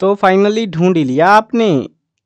तो फाइनली ढूंढ ही लिया आपने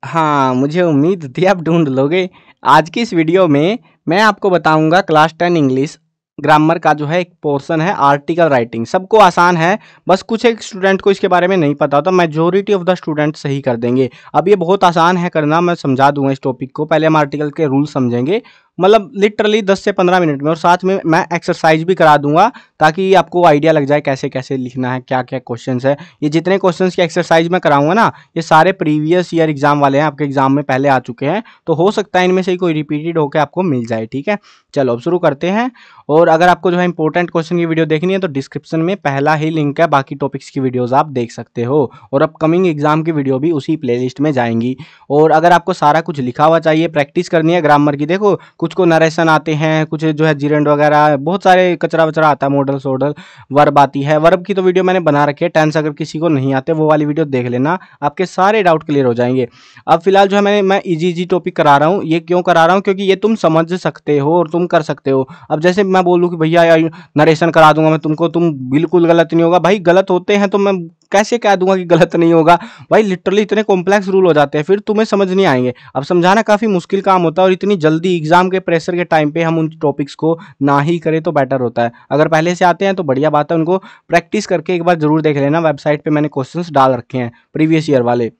हाँ मुझे उम्मीद थी आप ढूंढ लोगे आज की इस वीडियो में मैं आपको बताऊंगा क्लास टेन इंग्लिश ग्रामर का जो है एक पोर्सन है आर्टिकल राइटिंग सबको आसान है बस कुछ एक स्टूडेंट को इसके बारे में नहीं पता तो मेजोरिटी ऑफ द स्टूडेंट सही कर देंगे अब ये बहुत आसान है करना मैं समझा दूंगा इस टॉपिक को पहले हम आर्टिकल के रूल समझेंगे मतलब लिटरली दस से पंद्रह मिनट में और साथ में मैं एक्सरसाइज भी करा दूंगा ताकि आपको आइडिया लग जाए कैसे कैसे लिखना है क्या क्या क्वेश्चन है ये जितने क्वेश्चन की एक्सरसाइज मैं कराऊंगा ना ये सारे प्रीवियस ईयर एग्जाम वाले हैं आपके एग्जाम में पहले आ चुके हैं तो हो सकता है इनमें से कोई रिपीटेड होकर आपको मिल जाए ठीक है चलो अब शुरू करते हैं और अगर आपको जो है इंपॉर्टेंट क्वेश्चन की वीडियो देखनी है तो डिस्क्रिप्शन में पहला ही लिंक है बाकी टॉपिक्स की वीडियोज़ आप देख सकते हो और अपकमिंग एग्जाम की वीडियो भी उसी प्लेलिस्ट में जाएंगी और अगर आपको सारा कुछ लिखा हुआ चाहिए प्रैक्टिस करनी है ग्रामर की देखो कुछ कुछ को नरेशन आते हैं कुछ जो है जीरेंड वगैरह बहुत सारे कचरा वचरा आता है मॉडल सोडल वर्ब आती है वर्ब की तो वीडियो मैंने बना रखी है टेंस अगर किसी को नहीं आते वो वाली वीडियो देख लेना आपके सारे डाउट क्लियर हो जाएंगे अब फिलहाल जो है मैंने मैं इजी इजी टॉपिक करा रहा हूँ ये क्यों करा रहा हूँ क्योंकि ये तुम समझ सकते हो और तुम कर सकते हो अब जैसे मैं बोलूँ कि भैया नरेशन करा दूंगा मैं तुमको तुम बिल्कुल गलत नहीं होगा भाई गलत होते हैं तो मैं कैसे कह दूंगा कि गलत नहीं होगा भाई लिटरली इतने कॉम्प्लेक्स रूल हो जाते हैं फिर तुम्हें समझ नहीं आएंगे अब समझाना काफ़ी मुश्किल काम होता है और इतनी जल्दी एग्जाम के प्रेशर के टाइम पर हम उन टॉपिक्स को ना ही करें तो बेटर होता है अगर पहले से आते हैं तो बढ़िया बात है उनको प्रैक्टिस करके एक बार जरूर देख लेना वेबसाइट पर मैंने क्वेश्चन डाल रखे हैं प्रीवियस ईयर वाले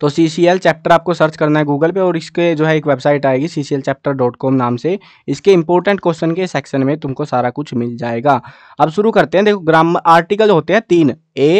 तो सी सी एल चैप्टर आपको सर्च करना है गूगल पे और इसके जो है एक वेबसाइट आएगी C C L chapter dot com नाम से इसके इंपॉर्टेंट क्वेश्चन के सेक्शन में तुमको सारा कुछ मिल जाएगा अब शुरू करते हैं देखो ग्राम आर्टिकल होते हैं तीन ए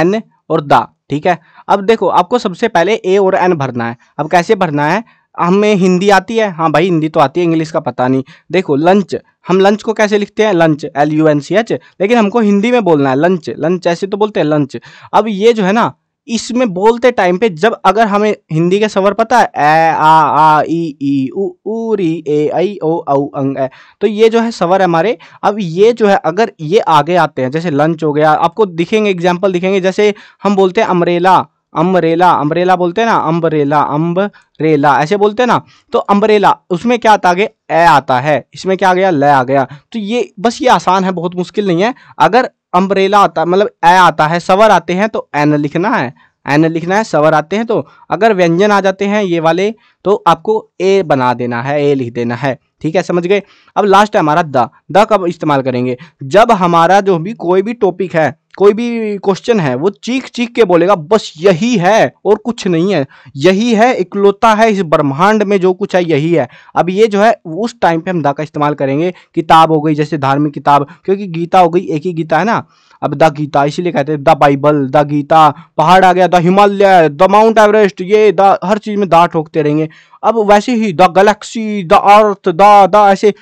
एन और द ठीक है अब देखो आपको सबसे पहले ए और एन भरना है अब कैसे भरना है हमें हिंदी आती है हाँ भाई हिंदी तो आती है इंग्लिश का पता नहीं देखो लंच हम लंच को कैसे लिखते हैं lunch L U N C H लेकिन हमको हिंदी में बोलना है लंच लंच ऐसे तो बोलते हैं लंच अब ये जो है ना इसमें बोलते टाइम पे जब अगर हमें हिंदी के सवर पता है ए आ आ ई ई उ ऊ री ए आई ओ औ अंग ए तो ये जो है सवर है हमारे अब ये जो है अगर ये आगे आते हैं जैसे लंच हो गया आपको दिखेंगे एग्जाम्पल दिखेंगे जैसे हम बोलते हैं अमरेला अम्बरेला अम्बरेला बोलते हैं ना अम्बरेला अम्बरेला ऐसे बोलते हैं ना तो अम्बरेला उसमें क्या आता आगे ए आता है इसमें क्या आ गया ल आ गया तो ये बस ये आसान है बहुत मुश्किल नहीं है अगर अम्ब्रेला आता मतलब ए आता है सवर आते हैं तो एन लिखना है एन लिखना है सवर आते हैं तो अगर व्यंजन आ जाते हैं ये वाले तो आपको ए बना देना है ए लिख देना है ठीक है समझ गए अब लास्ट है हमारा द द कब इस्तेमाल करेंगे जब हमारा जो भी कोई भी टॉपिक है कोई भी क्वेश्चन है वो चीख चीख के बोलेगा बस यही है और कुछ नहीं है यही है इकलौता है इस ब्रह्मांड में जो कुछ है यही है अब ये जो है उस टाइम पे हम दा का इस्तेमाल करेंगे किताब हो गई जैसे धार्मिक किताब क्योंकि गीता हो गई एक ही गीता है ना अब द गीता इसीलिए कहते हैं द बाइबल द गीता पहाड़ आ गया the Himalaya the Mount Everest ये द हर चीज में दा ठोकते रहेंगे अब वैसे ही the galaxy the earth the the ऐसे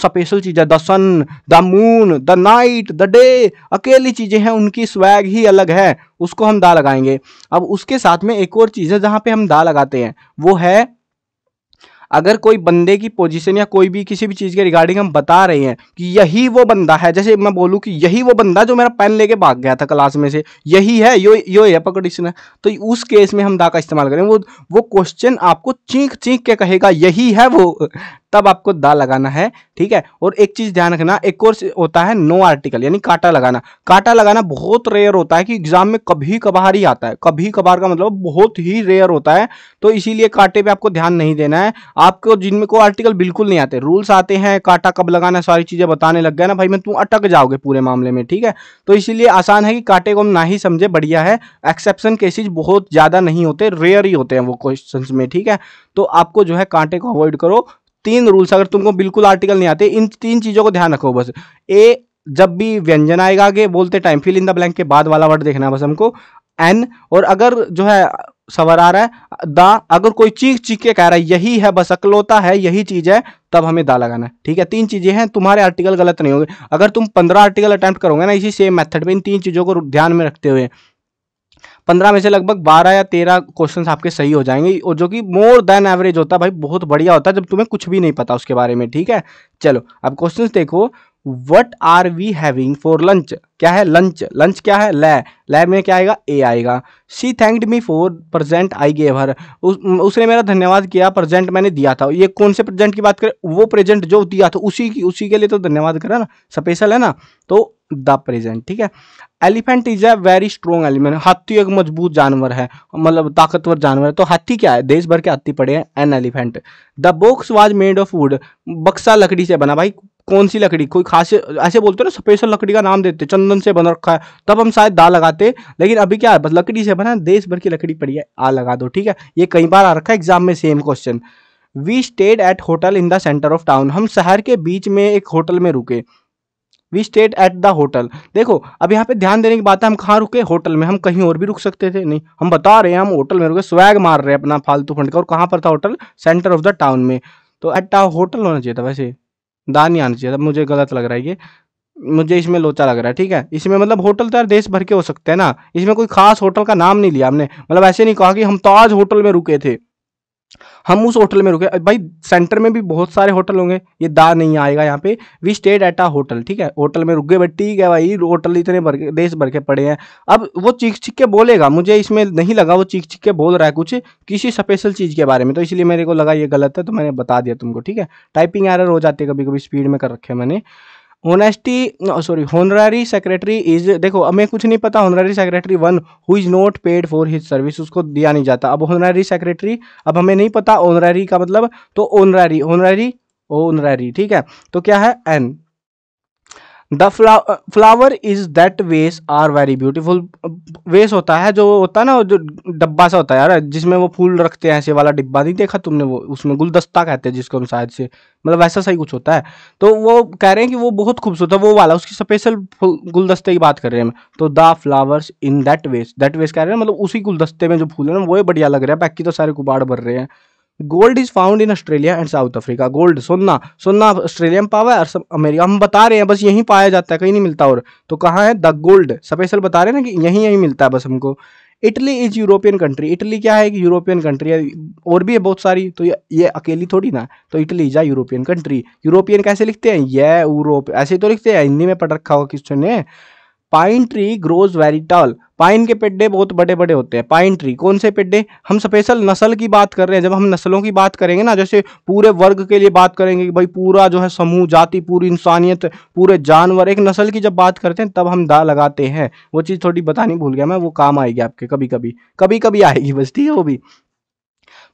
स्पेशल चीज़ है the sun the moon the night the day अकेली चीज़ें हैं उनकी स्वैग ही अलग है उसको हम दा लगाएंगे अब उसके साथ में एक और चीज़ है जहाँ पे हम दा लगाते हैं वो है अगर कोई बंदे की पोजीशन या कोई भी किसी भी चीज़ के रिगार्डिंग हम बता रहे हैं कि यही वो बंदा है जैसे मैं बोलूं कि यही वो बंदा जो मेरा पेन लेके भाग गया था क्लास में से यही है यो यो है पकड़ इसने तो उस केस में हम दा का इस्तेमाल करें वो वो क्वेश्चन आपको चीख चीख के कहेगा यही है वो तब आपको दा लगाना है ठीक है और एक चीज ध्यान रखना एक और होता है नो आर्टिकल यानी काटा लगाना काटा लगाना बहुत रेयर होता है कि एग्जाम में कभी कभार ही आता है कभी कभार का मतलब बहुत ही रेयर होता है तो इसीलिए काटे पे आपको ध्यान नहीं देना है आपको जिनमें को आर्टिकल बिल्कुल नहीं आते रूल्स आते हैं काटा कब लगाना सारी चीजें बताने लग गया ना भाई मैं तुम अटक जाओगे पूरे मामले में ठीक है तो इसीलिए आसान है कि काटे को हम ना ही समझे बढ़िया है एक्सेप्शन केसेज बहुत ज्यादा नहीं होते रेयर ही होते हैं वो क्वेश्चन में ठीक है तो आपको जो है कांटे को अवॉइड करो तीन रूल्स अगर तुमको बिल्कुल आर्टिकल नहीं आते इन तीन चीज़ों को ध्यान रखो बस ए जब भी व्यंजन आएगा आगे बोलते time fill in the blank के बाद वाला वर्ड देखना बस हमको एन और अगर जो है सवर आ रहा है दा अगर कोई चीख चीख के कह रहा है यही है बस अकलौता है यही चीज़ है तब हमें दा लगाना है ठीक है तीन चीज़ें हैं तुम्हारे आर्टिकल गलत नहीं होंगे अगर तुम पंद्रह आर्टिकल अटैम्प्ट करोगे ना इसी सेम मेथड में इन तीन चीज़ों को ध्यान में रखते हुए पंद्रह में से लगभग बारह या तेरह क्वेश्चन आपके सही हो जाएंगे और जो कि मोर देन एवरेज होता है भाई बहुत बढ़िया होता है जब तुम्हें कुछ भी नहीं पता उसके बारे में ठीक है चलो अब क्वेश्चन देखो what are we having for lunch क्या है लंच लंच क्या है लै लै में क्या आएगा ए आएगा C thanked me for present I gave her उसने मेरा धन्यवाद किया प्रेजेंट मैंने दिया था ये कौन से प्रेजेंट की बात करें वो प्रेजेंट जो दिया था उसी की उसी के लिए तो धन्यवाद करा ना स्पेशल है ना तो द प्रेजेंट ठीक है elephant is a very strong element हाथी एक मजबूत जानवर है मतलब ताकतवर जानवर है तो हाथी क्या है देश भर के हाथी पड़े हैं an elephant the box was made of wood बक्सा लकड़ी से बना भाई कौन सी लकड़ी कोई खास ऐसे बोलते ना स्पेशल लकड़ी का नाम देते चंदन से बना रखा है तब हम शायद दा लगाते लेकिन अभी क्या है बस लकड़ी से बना देश भर की लकड़ी पड़ी है आ लगा दो ठीक है ये कई बार आ रखा है एग्जाम में same question we stayed at hotel in the centre of town हम शहर के बीच में एक होटल में रुके we stayed at the hotel देखो अब यहाँ पे ध्यान देने की बात है हम कहाँ रुके होटल में हम कहीं और भी रुक सकते थे नहीं हम बता रहे हैं हम होटल में रुके स्वैग मार रहे हैं अपना फालतू फंड का और कहाँ पर था hotel centre of the town में तो एट द होटल होना चाहिए था वैसे दानी आना चाहिए था मुझे गलत लग रहा है ये मुझे इसमें लोचा लग रहा है ठीक है इसमें मतलब होटल तो यार देश भर के हो सकते हैं ना इसमें कोई खास होटल का नाम नहीं लिया हमने मतलब ऐसे नहीं कहा कि हम ताज तो होटल में रुके थे हम उस होटल में रुके भाई सेंटर में भी बहुत सारे होटल होंगे ये दा नहीं आएगा यहाँ पे we stayed at a hotel ठीक है होटल में रुके बट ठीक है भाई होटल इतने भर के देश भर के पड़े हैं अब वो चीख चीख के बोलेगा मुझे इसमें नहीं लगा वो चीख चीख के बोल रहा है कुछ किसी स्पेशल चीज़ के बारे में तो इसलिए मेरे को लगा ये गलत है तो मैंने बता दिया तुमको ठीक है टाइपिंग एरर हो जाती है कभी कभी स्पीड में कर रखे मैंने honesty sorry honorary secretary is देखो हमें कुछ नहीं पता honorary secretary one who is not paid for his service उसको दिया नहीं जाता अब होनरारी सेक्रेटरी अब हमें नहीं पता ओनरारी का मतलब तो ओनरारी ऑनरारी ओनरारी ठीक है तो क्या है an the flower is that vase are very beautiful vase होता है जो होता है ना जो डब्बा सा होता है यार जिसमें वो फूल रखते हैं ऐसे वाला डिब्बा नहीं देखा तुमने वो उसमें गुलदस्ता कहते हैं जिसको हम शायद से मतलब वैसा सही कुछ होता है तो वो कह रहे हैं कि वो बहुत खूबसूरत है वो वाला उसकी स्पेशल गुलदस्ते की बात कर रहे हैं तो the flowers in that vase that vase कह रहे हैं मतलब उसी गुलदस्ते में जो फूल है ना वो बढ़िया लग रहा है बाकी तो सारे कुबाड़ भर रहे हैं gold is found in Australia and South Africa gold सोना सोना ऑस्ट्रेलिया में पावा है और अमेरिका हम बता रहे हैं बस यहीं पाया जाता है कहीं नहीं मिलता और तो कहाँ है द गोल्ड स्पेशल बता रहे हैं ना कि यहीं यहीं मिलता है बस हमको Italy is European country Italy क्या है कि यूरोपियन कंट्री है और भी है बहुत सारी तो ये, ये अकेली थोड़ी ना तो Italy is a European country European कैसे लिखते हैं ये यूरोप ऐसे तो लिखते हैं हिंदी में पढ़ रखा होगा क्वेश्चन ने pine tree grows very tall pine के पेड्डे बहुत बड़े बड़े होते हैं पाइन ट्री कौन से पेड्डे हम स्पेशल नस्ल की बात कर रहे हैं जब हम नस्लों की बात करेंगे ना जैसे पूरे वर्ग के लिए बात करेंगे कि भाई पूरा जो है समूह जाति पूरी इंसानियत पूरे जानवर एक नस्ल की जब बात करते हैं तब हम दा लगाते हैं वो चीज़ थोड़ी बतानी भूल गया मैं वो काम आएगी आपके कभी कभी कभी कभी आएगी बस ठीक है वो भी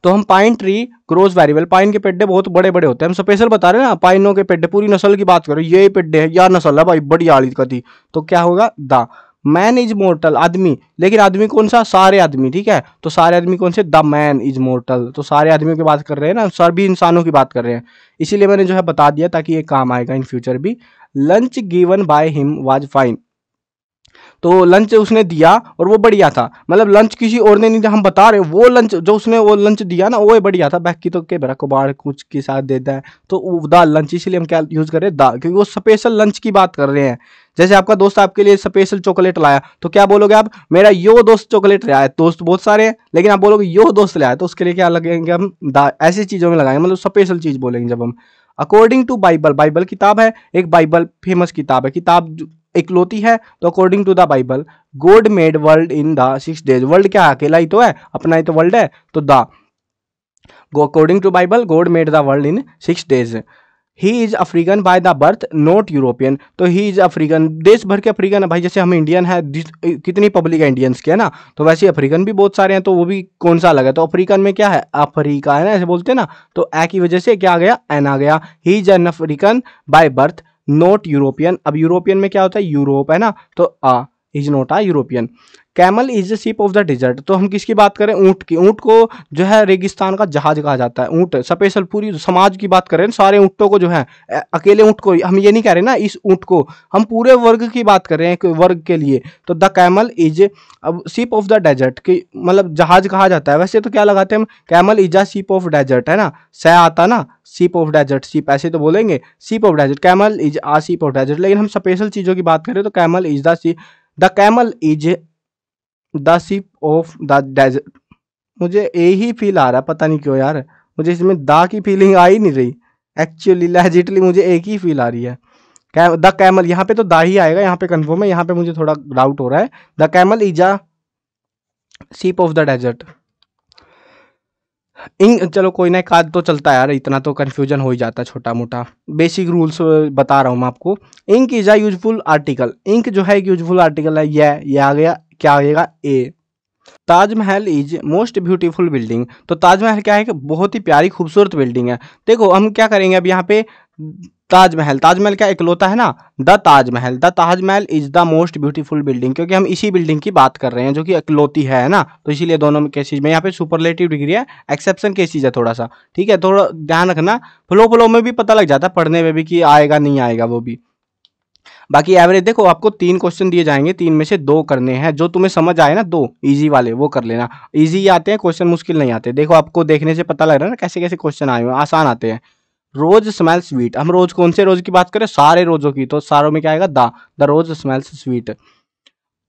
तो हम pine tree cross variable pine के पेड्डे बहुत बड़े बड़े होते हैं हम स्पेशल बता रहे हैं ना पाइनों के पेड्डे पूरी नस्ल की बात करो ये पेड्डे है या नस्ल है भाई बड़ी आड़ी कथी तो क्या होगा द मैन इज मोर्टल आदमी लेकिन आदमी कौन सा सारे आदमी ठीक है तो सारे आदमी कौन से द मैन इज मोर्टल तो सारे आदमियों की बात कर रहे हैं ना सभी इंसानों की बात कर रहे हैं इसीलिए मैंने जो है बता दिया ताकि ये काम आएगा इन फ्यूचर भी lunch given by him was fine तो लंच उसने दिया और वो बढ़िया था मतलब लंच किसी और ने नहीं था हम बता रहे वो लंच जो उसने वो लंच दिया ना वो बढ़िया था बाकी तो के बरा कबाड़ कुछ के साथ देता है तो दाल लंच इसीलिए हम क्या यूज़ कर रहे हैं दाल क्योंकि वो स्पेशल लंच की बात कर रहे हैं जैसे आपका दोस्त आपके लिए स्पेशल चॉकलेट लाया तो क्या बोलोगे आप मेरा यो दोस्त चॉकलेट लाया दोस्त बहुत सारे हैं लेकिन आप बोलोगे यो दोस्त लाया तो उसके लिए क्या लगेंगे हम ऐसी चीज़ों में लगाएंगे मतलब स्पेशल चीज़ बोलेंगे जब हम अकॉर्डिंग टू बाइबल बाइबल किताब है एक बाइबल फेमस किताब है किताब इकलौती है तो according to the Bible god made world in the six days world क्या अकेला ही तो है अपना ही तो वर्ल्ड है तो the according to Bible god made the world in six days he is African by the birth not European तो he is African देश भर के अफ्रीकन है भाई जैसे हम इंडियन है कितनी पब्लिक है इंडियंस की है ना तो वैसे अफ्रीकन भी बहुत सारे हैं तो वो भी कौन सा अलग है तो अफ्रीकन में क्या है अफ्रीका है ना ऐसे बोलते हैं ना तो ए की वजह से क्या आ गया एन आ गया he is an African by birth not European अब यूरोपियन में क्या होता है यूरोप है ना तो uh is not a European camel is the ship of the desert तो हम किसकी बात करें ऊँट की ऊँट को जो है रेगिस्तान का जहाज कहा जाता है ऊँट स्पेशल पूरी समाज की बात करें सारे ऊँटों को जो है अकेले ऊँट को हम ये नहीं कह रहे ना इस ऊँट को हम पूरे वर्ग की बात कर रहे हैं वर्ग के लिए तो द कैमल इज अब शिप ऑफ द डेजर्ट की मतलब जहाज कहा जाता है वैसे तो क्या लगाते हैं हम camel is a ship of desert है ना सह आता ना शिप ऑफ डेजर्ट शिप ऐसे तो बोलेंगे ship of desert camel is a ship of desert लेकिन हम स्पेशल चीज़ों की बात करें तो camel is the the camel is the ship of the desert मुझे ए ही फील आ रहा पता नहीं क्यों यार मुझे इसमें दा की फीलिंग आ ही नहीं रही एक्चुअली लहजिटली मुझे एक ही फील आ रही है द कैमल यहाँ पे तो दा ही आएगा यहाँ पे कन्फर्म है यहाँ पे मुझे थोड़ा डाउट हो रहा है the camel is a ship of the desert in चलो कोई ना एक तो चलता है यार इतना तो कन्फ्यूजन हो ही जाता है छोटा मोटा बेसिक रूल्स बता रहा हूँ मैं आपको ink is a useful article ink जो है एक यूजफुल आर्टिकल है यह ये आ गया क्या आएगा A Taj Mahal is most beautiful building तो ताजमहल क्या है कि बहुत ही प्यारी खूबसूरत बिल्डिंग है देखो हम क्या करेंगे अब यहाँ पे ताजमहल ताजमहल क्या इकलौता है ना the Taj Mahal the Taj Mahal is the most beautiful building क्योंकि हम इसी बिल्डिंग की बात कर रहे हैं जो कि इकलौती है ना तो इसीलिए दोनों में केसेज में यहाँ पे सुपरलेटिव डिग्री है एक्सेप्शन केसेज है थोड़ा सा ठीक है थोड़ा ध्यान रखना फ्लो फ्लो में भी पता लग जाता है पढ़ने में भी कि आएगा नहीं आएगा वो भी बाकी एवरेज देखो आपको तीन क्वेश्चन दिए जाएंगे तीन में से दो करने हैं जो तुम्हें समझ आए ना दो ईजी वाले वो कर लेना ईजी आते हैं क्वेश्चन मुश्किल नहीं आते देखो आपको देखने से पता लग रहा है ना कैसे कैसे क्वेश्चन आए हुए आसान आते हैं रोज स्मेल स्वीट हम रोज कौन से रोज की बात करें सारे रोजों की तो सारों में क्या आएगा the the rose smells sweet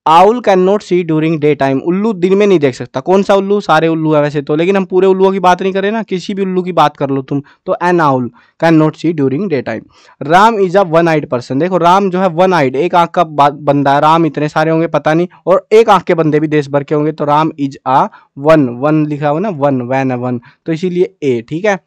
owl can not see during day time उल्लू दिन में नहीं देख सकता कौन सा उल्लू सारे उल्लू है वैसे तो लेकिन हम पूरे उल्लुओं की बात नहीं करें ना किसी भी उल्लू की बात कर लो तुम तो an owl can not see during day time Ram is a one eyed person देखो राम जो है वन आइड एक आंख का बंदा है राम इतने सारे होंगे पता नहीं और एक आंख के बंदे भी देश भर के होंगे तो Ram is a one one लिखा हुआ ना वन वैन अ वन तो इसीलिए ए ठीक है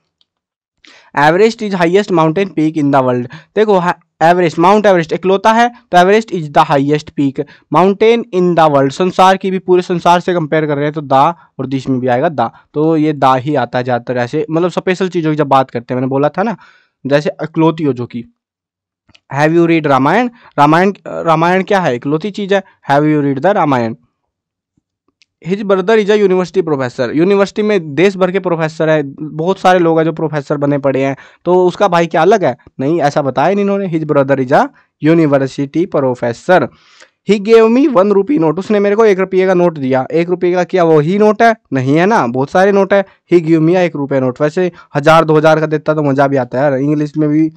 Everest is highest mountain peak in the world देखो एवरेस्ट माउंट एवरेस्ट इकलौता है तो Everest is the highest peak mountain in the world संसार की भी पूरे संसार से कंपेयर कर रहे हैं तो दा और दिश में भी आएगा दा तो ये दा ही आता है ज़्यादातर ऐसे मतलब स्पेशल चीज़ों की जब बात करते हैं मैंने बोला था ना जैसे इकलौती हो जो कि have you read Ramayana Ramayana Ramayana क्या है इकलौती चीज़ है have you read the Ramayana his brother is a university professor university में देश भर के प्रोफेसर है बहुत सारे लोग हैं जो प्रोफेसर बने पड़े हैं तो उसका भाई क्या अलग है नहीं ऐसा बताया नहीं इन्होंने his brother is a university professor he gave me one rupee note उसने मेरे को एक रुपये का नोट दिया एक रुपये का क्या वो ही नोट है नहीं है ना बहुत सारे नोट है ही गेव मी एक रुपये नोट वैसे हज़ार दो हज़ार का देता तो मज़ा भी आता है यार इंग्लिश में भी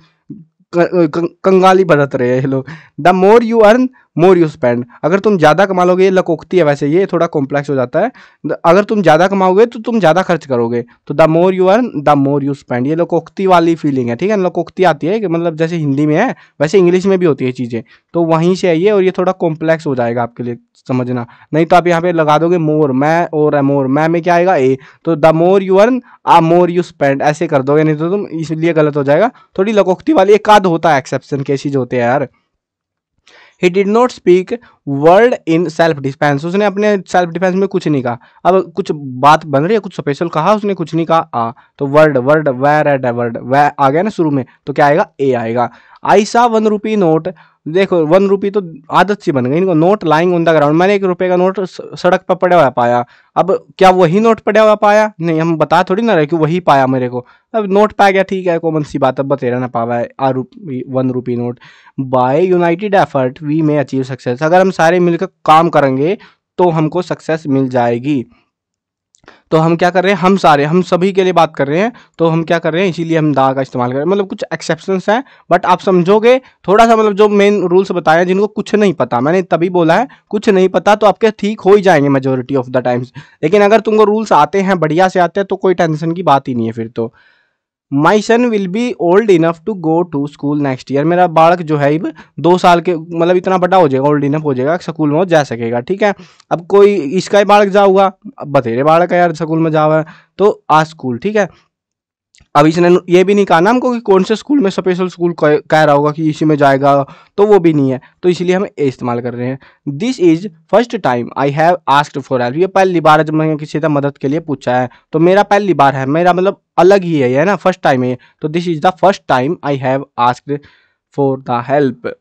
कंगाली बरत रहे हैं लोग the more you earn more you spend अगर तुम ज़्यादा कमा लोगे ये लकोक्ति है वैसे ये थोड़ा कॉम्प्लेक्स हो जाता है अगर तुम ज़्यादा कमाओगे तो तुम ज़्यादा खर्च करोगे तो the more you earn the more you spend ये लकोक्ति वाली फीलिंग है ठीक है लकोकती आती है कि मतलब जैसे हिंदी में है वैसे इंग्लिश में भी होती है चीज़ें तो वहीं से आइए और ये थोड़ा कॉम्प्लेक्स हो जाएगा आपके लिए समझना नहीं तो आप यहाँ पे लगा दोगे मोर मैं और है मोर मै में क्या आएगा ए तो the more you earn uh more you spend ऐसे कर दोगे नहीं तो तुम इसलिए गलत हो जाएगा थोड़ी लकोकती वाली एक आध होता है एक्सेप्शन केसेज होते हैं यार he did not speak word in self defence उसने अपने सेल्फ डिफेंस में कुछ नहीं कहा अब कुछ बात बन रही है कुछ स्पेशल कहा उसने कुछ नहीं कहा आ तो वर्ड वर्ड वह रेड वर्ड वह आ गया ना शुरू में तो क्या आएगा ए आएगा I saw one rupee note देखो वन रुपी तो आदत सी बन गई इनको note lying on the ground मैंने एक रुपए का नोट सड़क पर पड़ा हुआ पाया अब क्या वही नोट पड़ा हुआ पाया नहीं हम बता थोड़ी ना रहे कि वही पाया मेरे को अब नोट पाया गया ठीक है कॉमन सी बात अब बतेरा ना पावा है rupee one rupee note by united effort we may achieve success अगर हम सारे मिलकर काम करेंगे तो हमको सक्सेस मिल जाएगी तो हम क्या कर रहे हैं हम सारे हम सभी के लिए बात कर रहे हैं तो हम क्या कर रहे हैं इसीलिए हम दा का इस्तेमाल कर रहे हैं मतलब कुछ एक्सेप्शंस हैं बट आप समझोगे थोड़ा सा मतलब जो मेन रूल्स बताए जिनको कुछ नहीं पता मैंने तभी बोला है कुछ नहीं पता तो आपके ठीक हो ही जाएंगे मेजोरिटी ऑफ द टाइम्स लेकिन अगर तुमको रूल्स आते हैं बढ़िया से आते हैं तो कोई टेंशन की बात ही नहीं है फिर तो my son will be old enough to go to school next year मेरा बालक जो है दो साल के मतलब इतना बड़ा हो जाएगा ओल्ड इनफ हो जाएगा स्कूल में जा सकेगा ठीक है अब कोई इसका ही बालक जाऊगा अब बतेरे बालक है यार स्कूल में जावा तो आ स्कूल ठीक है अब इसने ये भी नहीं कहा ना हमको कि कौन से स्कूल में स्पेशल स्कूल कह, रहा होगा कि इसी में जाएगा तो वो भी नहीं है तो इसलिए हम ए इस्तेमाल कर रहे हैं this is first time I have asked for help ये पहली बार जब मैंने किसी से मदद के लिए पूछा है तो मेरा पहली बार है मेरा मतलब अलग ही है, है ना फर्स्ट टाइम है तो this is the first time I have asked for the help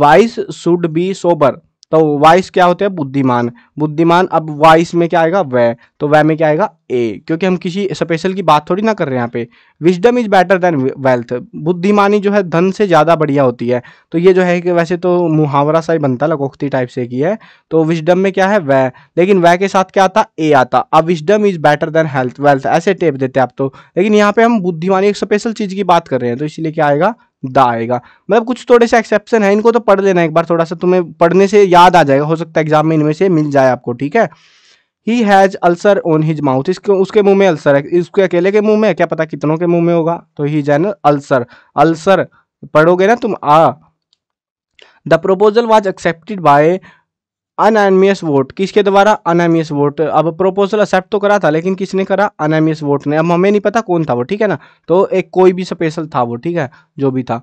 vice should be sober तो वाइस क्या होते हैं बुद्धिमान बुद्धिमान अब वाइस में क्या आएगा वह तो वह में क्या आएगा ए क्योंकि हम किसी स्पेशल की बात थोड़ी ना कर रहे हैं यहाँ पे wisdom is better than wealth बुद्धिमानी जो है धन से ज़्यादा बढ़िया होती है तो ये जो है कि वैसे तो मुहावरा सा ही बनता लकोखती टाइप से की है तो विजडम में क्या है वह लेकिन वह के साथ क्या आता ए आता अब wisdom is better than health wealth ऐसे टेप देते आप तो लेकिन यहाँ पे हम बुद्धिमानी एक स्पेशल चीज़ की बात कर रहे हैं तो इसलिए क्या आएगा द आएगा मतलब कुछ थोड़े से एक्सेप्शन है इनको तो पढ़ लेना एक बार थोड़ा सा तुम्हें पढ़ने से याद आ जाएगा हो सकता है एग्जाम में इनमें से मिल जाए आपको ठीक है he has ulcer on his mouth इसके उसके मुंह में अल्सर है इसके अकेले के मुंह में क्या पता कितनों के मुंह में होगा तो ही जैन अल्सर अल्सर पढ़ोगे ना तुम आ the proposal was accepted by unanimous vote किसके द्वारा अनएमियस वोट अब प्रपोजल एक्सेप्ट तो करा था लेकिन किसने करा अनएमियस वोट ने अब हमें नहीं पता कौन था वो ठीक है ना तो एक कोई भी स्पेशल था वो ठीक है जो भी था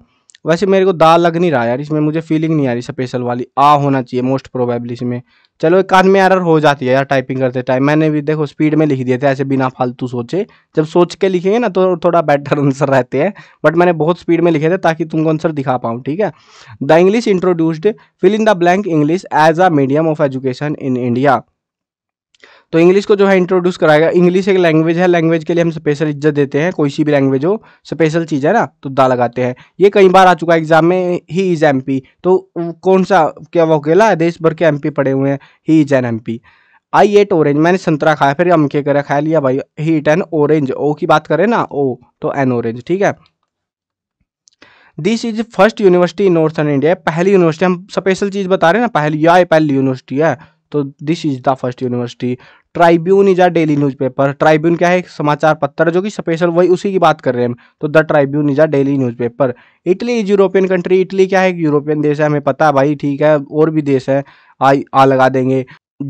वैसे मेरे को दाल लग नहीं रहा यार इसमें मुझे फीलिंग नहीं आ रही स्पेशल वाली आ होना चाहिए मोस्ट प्रोबेबली इसमें चलो एक कान में एरर हो जाती है यार टाइपिंग करते टाइम मैंने भी देखो स्पीड में लिख दिए थे ऐसे बिना फालतू सोचे जब सोच के लिखेंगे ना तो थोड़ा बेटर आंसर रहते हैं बट मैंने बहुत स्पीड में लिखे थे ताकि तुमको आंसर दिखा पाऊँ ठीक है the English introduced fill in the blank English as a medium of education in India तो इंग्लिश को जो है इंट्रोड्यूस कराएगा इंग्लिश एक लैंग्वेज है लैंग्वेज के लिए हम स्पेशल इज्जत देते हैं कोई सी भी लैंग्वेज हो स्पेशल चीज़ है ना तो दा लगाते हैं ये कई बार आ चुका है एग्जाम में ही इज एम पी तो कौन सा क्या वो अकेला है देश भर के एम पी पड़े हुए हैं he is an M P I ate orange मैंने संतरा खाया फिर हम क्या करा खा लिया भाई ही इट एन ऑरेंज ओ की बात करें ना ओ तो एन ऑरेंज ठीक है this is first university in northern India पहली यूनिवर्सिटी हम स्पेशल चीज़ बता रहे हैं ना पहली या पहली यूनिवर्सिटी है तो this is the first university Tribune is a daily newspaper Tribune क्या है समाचार पत्र जो कि स्पेशल वही उसी की बात कर रहे हैं हम तो the Tribune is a daily newspaper Italy is European country Italy क्या है यूरोपियन देश है हमें पता है भाई ठीक है और भी देश है आ, आ लगा देंगे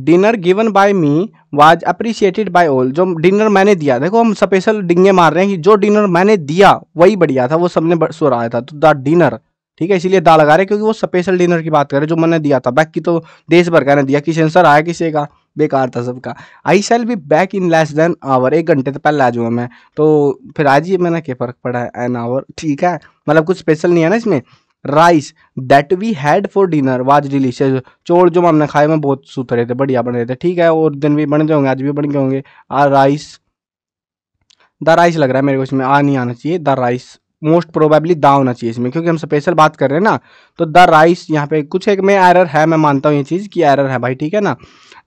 dinner given by me was appreciated by all जो डिनर मैंने दिया देखो हम स्पेशल डिंगे मार रहे हैं कि जो डिनर मैंने दिया वही बढ़िया था वो सबने रहा था तो द डिनर ठीक है इसीलिए दाल लगा रहे क्योंकि वो स्पेशल डिनर की बात कर रहे जो मैंने दिया था बाकी तो देश भर का ने दिया किसी आंसर आया किसी का बेकार था सबका I shall be back in less than hour एक घंटे तो पहले आ जाऊँगा मैं तो फिर आज ही मैंने क्या फ़र्क पड़ा है एन आवर ठीक है मतलब कुछ स्पेशल नहीं है ना इसमें rice that we had for dinner was delicious चोर जो हमने खाए में बहुत सुथ रहे थे बढ़िया बन रहे थे ठीक है और दिन भी बन गए होंगे आज भी बन गए होंगे आ राइस द राइस लग रहा है मेरे को इसमें आ नहीं आना चाहिए द राइस मोस्ट प्रोबेबली दा होना चाहिए इसमें क्योंकि हम स्पेशल बात कर रहे हैं ना तो द राइस यहाँ पे कुछ एक में एरर है मैं मानता हूँ ये चीज़ कि एरर है भाई ठीक है ना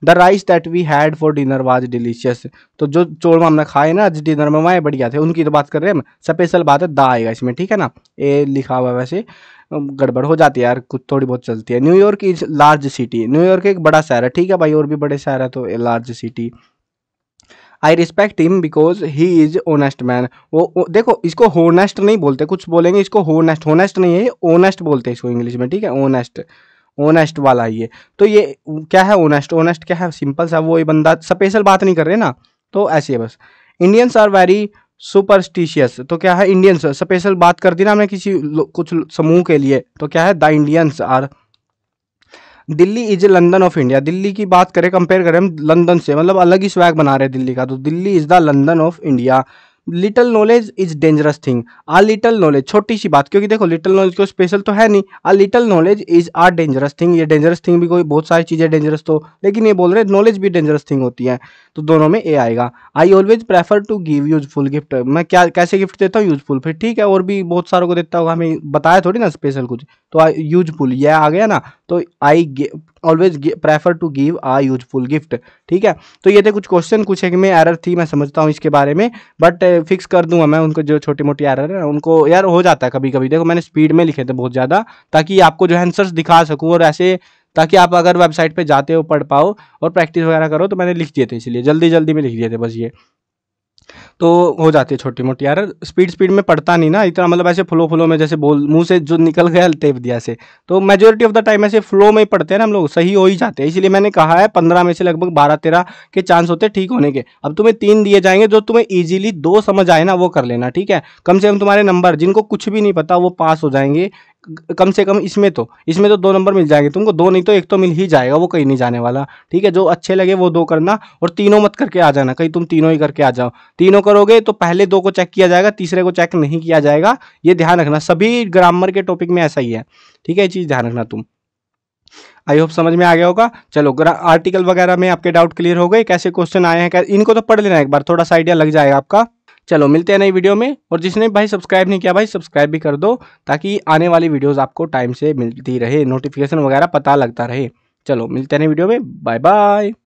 the rice that we had for dinner was delicious तो जो चोरमा हमने खाए ना आज डिनर में वहाँ बढ़िया थे उनकी तो बात कर रहे हैं हम स्पेशल बात है दा आएगा इसमें ठीक है ना ये लिखा हुआ वैसे गड़बड़ हो जाती है यार कुछ थोड़ी बहुत चलती है New York is large city New York एक बड़ा शहर है ठीक है भाई और भी बड़े शहर है तो large city I respect him because he is honest man वो देखो इसको होनेस्ट नहीं बोलते कुछ बोलेंगे इसको होनेस्ट होनेस्ट नहीं है ओनेस्ट बोलते हैं इसको इंग्लिश में ठीक है ओनेस्ट ओनेस्ट वाला ये तो ये क्या है ओनेस्ट ओनेस्ट क्या है सिंपल सा वो ये बंदा स्पेशल बात नहीं कर रहे ना तो ऐसे है बस इंडियंस आर वेरी सुपरस्टिशियस तो क्या है इंडियंस स्पेशल बात कर दी ना हमने किसी कुछ समूह के लिए तो क्या है the Indians are Delhi is a London of India Delhi की बात करें कंपेयर करें हम लंदन से मतलब अलग ही स्वैग बना रहे हैं दिल्ली का तो Delhi is the London of India little knowledge is dangerous thing a little knowledge छोटी सी बात क्योंकि देखो लिटल नॉलेज को स्पेशल तो है नहीं a little knowledge is a dangerous thing ये डेंजरस थिंग भी कोई बहुत सारी चीज़ें डेंजरस तो लेकिन ये बोल रहे नॉलेज भी डेंजरस थिंग होती है तो दोनों में ए आएगा I always prefer to give useful gift मैं क्या कैसे गिफ्ट देता हूँ यूजफुल फिर ठीक है और भी बहुत सारों को देता होगा हमें बताया थोड़ी ना स्पेशल कुछ तो यूजफुल ये आ गया ना तो I always prefer to give a useful gift ठीक है तो ये थे कुछ क्वेश्चन कुछ एक में एरर थी मैं समझता हूँ इसके बारे में बट फिक्स कर दूंगा मैं उनको जो छोटी मोटी एरर है उनको यार हो जाता है कभी कभी देखो मैंने स्पीड में लिखे थे बहुत ज़्यादा ताकि आपको जो आंसर्स दिखा सकूँ और ऐसे ताकि आप अगर वेबसाइट पे जाते हो पढ़ पाओ और प्रैक्टिस वगैरह करो तो मैंने लिख दिए थे इसलिए जल्दी जल्दी में लिख दिए थे बस ये तो हो जाती है छोटी मोटी यार स्पीड स्पीड में पड़ता नहीं ना इतना मतलब ऐसे फ्लो फ्लो में जैसे बोल मुंह से जो निकल गया टेप दिया से तो मेजोरिटी ऑफ द टाइम ऐसे फ्लो में ही पड़ते हैं ना हम लोग सही हो ही जाते हैं इसलिए मैंने कहा है पंद्रह में से लगभग बारह तेरह के चांस होते ठीक होने के अब तुम्हें तीन दिए जाएंगे जो तुम्हें ईजिली दो समझ आए ना वो कर लेना ठीक है कम से कम तुम्हारे नंबर जिनको कुछ भी नहीं पता वो पास हो जाएंगे कम से कम इसमें तो इसमें तो दो नंबर मिल जाएंगे तुमको दो नहीं तो एक तो मिल ही जाएगा वो कहीं नहीं जाने वाला ठीक है जो अच्छे लगे वो दो करना और तीनों मत करके आ जाना कहीं तुम तीनों ही करके आ जाओ तीनों करोगे तो पहले दो को चेक किया जाएगा तीसरे को चेक नहीं किया जाएगा ये ध्यान रखना सभी ग्रामर के टॉपिक में ऐसा ही है ठीक है ये चीज़ ध्यान रखना तुम आई होप समझ में आ गया होगा चलो आर्टिकल वगैरह में आपके डाउट क्लियर हो गए कैसे क्वेश्चन आए हैं इनको तो पढ़ लेना एक बार थोड़ा सा आइडिया लग जाएगा आपका चलो मिलते हैं नई वीडियो में और जिसने भाई सब्सक्राइब नहीं किया भाई सब्सक्राइब भी कर दो ताकि आने वाली वीडियोज़ आपको टाइम से मिलती रहे नोटिफिकेशन वगैरह पता लगता रहे चलो मिलते हैं नई वीडियो में बाय बाय